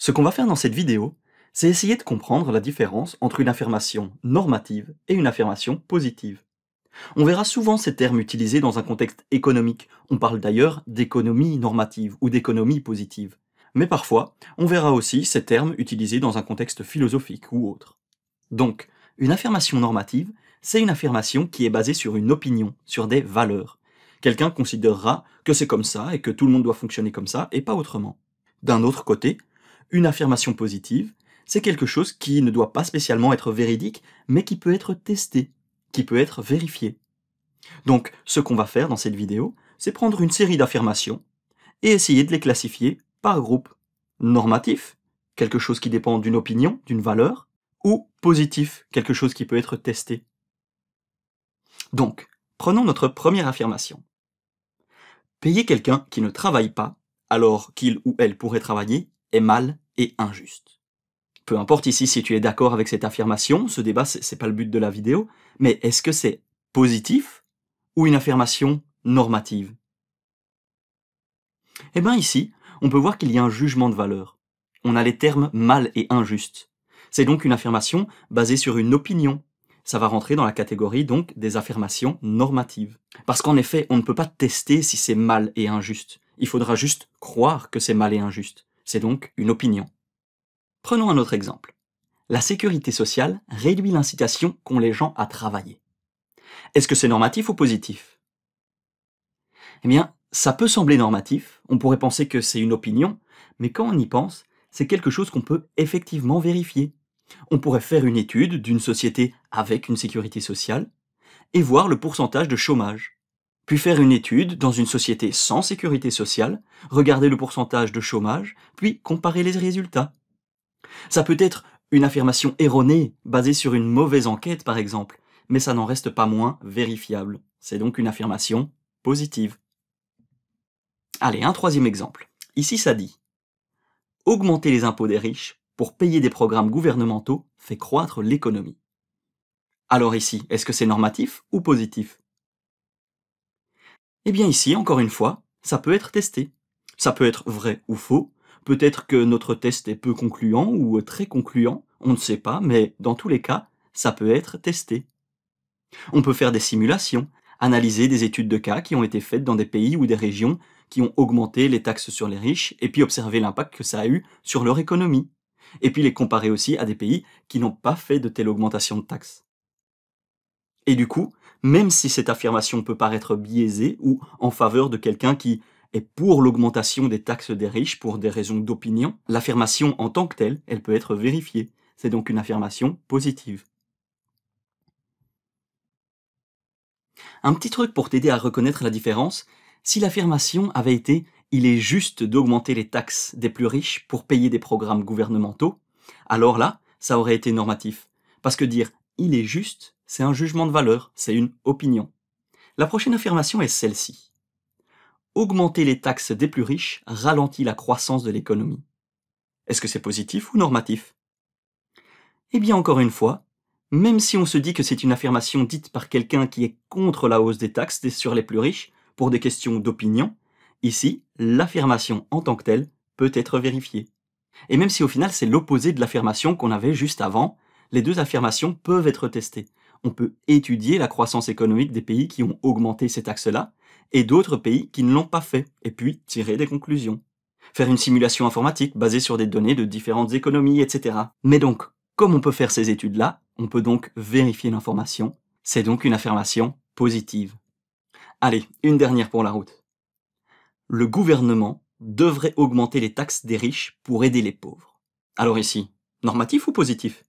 Ce qu'on va faire dans cette vidéo, c'est essayer de comprendre la différence entre une affirmation normative et une affirmation positive. On verra souvent ces termes utilisés dans un contexte économique, on parle d'ailleurs d'économie normative ou d'économie positive. Mais parfois, on verra aussi ces termes utilisés dans un contexte philosophique ou autre. Donc, une affirmation normative, c'est une affirmation qui est basée sur une opinion, sur des valeurs. Quelqu'un considérera que c'est comme ça et que tout le monde doit fonctionner comme ça et pas autrement. D'un autre côté, une affirmation positive, c'est quelque chose qui ne doit pas spécialement être véridique, mais qui peut être testé, qui peut être vérifié. Donc, ce qu'on va faire dans cette vidéo, c'est prendre une série d'affirmations et essayer de les classifier par groupe. Normatif, quelque chose qui dépend d'une opinion, d'une valeur, ou positif, quelque chose qui peut être testé. Donc, prenons notre première affirmation. Payer quelqu'un qui ne travaille pas, alors qu'il ou elle pourrait travailler, est mal et injuste. Peu importe ici si tu es d'accord avec cette affirmation, ce débat c'est pas le but de la vidéo, mais est-ce que c'est positif ou une affirmation normative Eh bien ici, on peut voir qu'il y a un jugement de valeur. On a les termes mal et injuste. C'est donc une affirmation basée sur une opinion. Ça va rentrer dans la catégorie donc des affirmations normatives. Parce qu'en effet, on ne peut pas tester si c'est mal et injuste. Il faudra juste croire que c'est mal et injuste. C'est donc une opinion. Prenons un autre exemple. La sécurité sociale réduit l'incitation qu'ont les gens à travailler. Est-ce que c'est normatif ou positif Eh bien, ça peut sembler normatif, on pourrait penser que c'est une opinion, mais quand on y pense, c'est quelque chose qu'on peut effectivement vérifier. On pourrait faire une étude d'une société avec une sécurité sociale et voir le pourcentage de chômage puis faire une étude dans une société sans sécurité sociale, regarder le pourcentage de chômage, puis comparer les résultats. Ça peut être une affirmation erronée, basée sur une mauvaise enquête par exemple, mais ça n'en reste pas moins vérifiable. C'est donc une affirmation positive. Allez, un troisième exemple. Ici, ça dit Augmenter les impôts des riches pour payer des programmes gouvernementaux fait croître l'économie. Alors ici, est-ce que c'est normatif ou positif eh bien ici, encore une fois, ça peut être testé. Ça peut être vrai ou faux. Peut-être que notre test est peu concluant ou très concluant, on ne sait pas, mais dans tous les cas, ça peut être testé. On peut faire des simulations, analyser des études de cas qui ont été faites dans des pays ou des régions qui ont augmenté les taxes sur les riches, et puis observer l'impact que ça a eu sur leur économie. Et puis les comparer aussi à des pays qui n'ont pas fait de telle augmentation de taxes. Et du coup, même si cette affirmation peut paraître biaisée ou en faveur de quelqu'un qui est pour l'augmentation des taxes des riches pour des raisons d'opinion, l'affirmation en tant que telle, elle peut être vérifiée. C'est donc une affirmation positive. Un petit truc pour t'aider à reconnaître la différence, si l'affirmation avait été « il est juste d'augmenter les taxes des plus riches pour payer des programmes gouvernementaux », alors là, ça aurait été normatif. Parce que dire « il est juste » c'est un jugement de valeur, c'est une opinion. La prochaine affirmation est celle-ci. Augmenter les taxes des plus riches ralentit la croissance de l'économie. Est-ce que c'est positif ou normatif Eh bien encore une fois, même si on se dit que c'est une affirmation dite par quelqu'un qui est contre la hausse des taxes sur les plus riches pour des questions d'opinion, ici, l'affirmation en tant que telle peut être vérifiée. Et même si au final c'est l'opposé de l'affirmation qu'on avait juste avant, les deux affirmations peuvent être testées on peut étudier la croissance économique des pays qui ont augmenté ces taxes là et d'autres pays qui ne l'ont pas fait, et puis tirer des conclusions. Faire une simulation informatique basée sur des données de différentes économies, etc. Mais donc, comme on peut faire ces études-là, on peut donc vérifier l'information. C'est donc une affirmation positive. Allez, une dernière pour la route. Le gouvernement devrait augmenter les taxes des riches pour aider les pauvres. Alors ici, normatif ou positif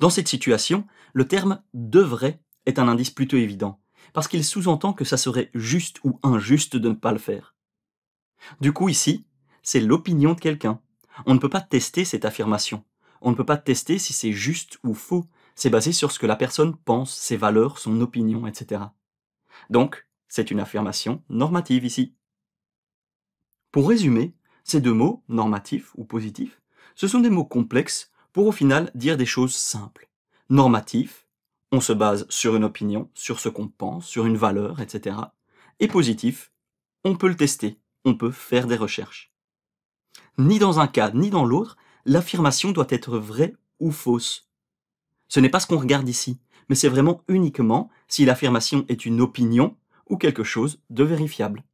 dans cette situation, le terme devrait est un indice plutôt évident, parce qu'il sous-entend que ça serait juste ou injuste de ne pas le faire. Du coup, ici, c'est l'opinion de quelqu'un. On ne peut pas tester cette affirmation. On ne peut pas tester si c'est juste ou faux. C'est basé sur ce que la personne pense, ses valeurs, son opinion, etc. Donc, c'est une affirmation normative ici. Pour résumer, ces deux mots, normatifs ou positifs, ce sont des mots complexes pour au final dire des choses simples. Normatif, on se base sur une opinion, sur ce qu'on pense, sur une valeur, etc. Et positif, on peut le tester, on peut faire des recherches. Ni dans un cas, ni dans l'autre, l'affirmation doit être vraie ou fausse. Ce n'est pas ce qu'on regarde ici, mais c'est vraiment uniquement si l'affirmation est une opinion ou quelque chose de vérifiable.